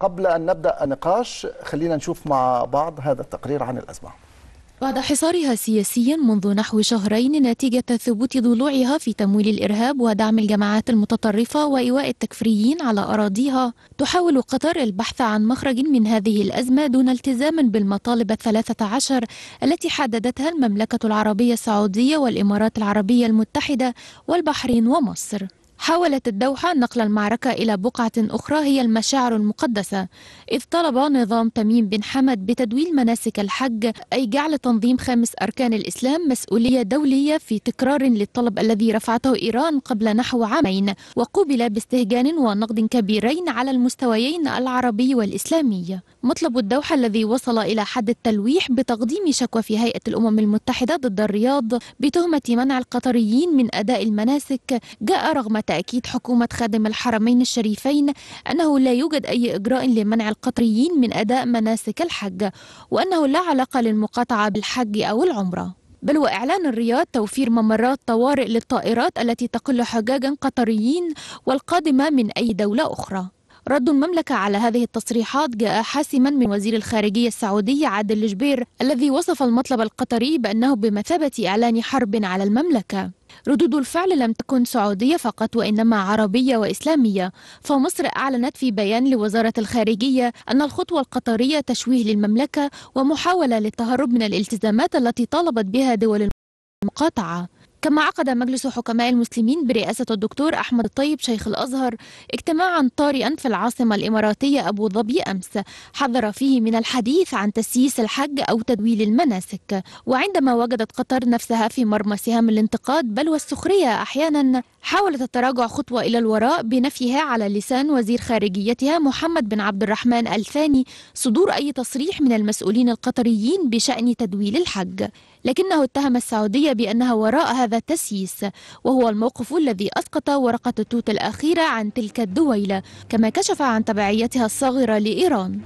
قبل أن نبدأ النقاش خلينا نشوف مع بعض هذا التقرير عن الأزمة بعد حصارها سياسيا منذ نحو شهرين نتيجة ثبوت ضلوعها في تمويل الإرهاب ودعم الجماعات المتطرفة وإيواء التكفريين على أراضيها تحاول قطر البحث عن مخرج من هذه الأزمة دون التزام بالمطالب الثلاثة عشر التي حددتها المملكة العربية السعودية والإمارات العربية المتحدة والبحرين ومصر حاولت الدوحة نقل المعركة إلى بقعة أخرى هي المشاعر المقدسة إذ طلب نظام تميم بن حمد بتدويل مناسك الحج أي جعل تنظيم خامس أركان الإسلام مسؤولية دولية في تكرار للطلب الذي رفعته إيران قبل نحو عامين وقوبل باستهجان ونقد كبيرين على المستويين العربي والإسلامي مطلب الدوحة الذي وصل إلى حد التلويح بتقديم شكوى في هيئة الأمم المتحدة ضد الرياض بتهمة منع القطريين من أداء المناسك جاء رغم تأكيد حكومة خادم الحرمين الشريفين أنه لا يوجد أي إجراء لمنع القطريين من أداء مناسك الحج وأنه لا علاقة للمقاطعة بالحج أو العمرة بل وإعلان الرياض توفير ممرات طوارئ للطائرات التي تقل حجاجا قطريين والقادمة من أي دولة أخرى رد المملكة على هذه التصريحات جاء حاسما من وزير الخارجية السعودي عادل الجبير الذي وصف المطلب القطري بأنه بمثابة إعلان حرب على المملكة ردود الفعل لم تكن سعودية فقط وإنما عربية وإسلامية فمصر أعلنت في بيان لوزارة الخارجية أن الخطوة القطرية تشويه للمملكة ومحاولة للتهرب من الالتزامات التي طالبت بها دول المقاطعة كما عقد مجلس حكماء المسلمين برئاسة الدكتور أحمد الطيب شيخ الأزهر اجتماعا طارئا في العاصمة الإماراتية أبو ظبي أمس حذر فيه من الحديث عن تسييس الحج أو تدويل المناسك وعندما وجدت قطر نفسها في مرمى سهام الانتقاد بل والسخرية أحيانا حاولت التراجع خطوة إلى الوراء بنفيها على لسان وزير خارجيتها محمد بن عبد الرحمن الثاني صدور أي تصريح من المسؤولين القطريين بشأن تدويل الحج لكنه اتهم السعودية بأنها وراء هذا التسييس وهو الموقف الذي أسقط ورقة التوت الأخيرة عن تلك الدويلة كما كشف عن تبعيتها الصغيرة لإيران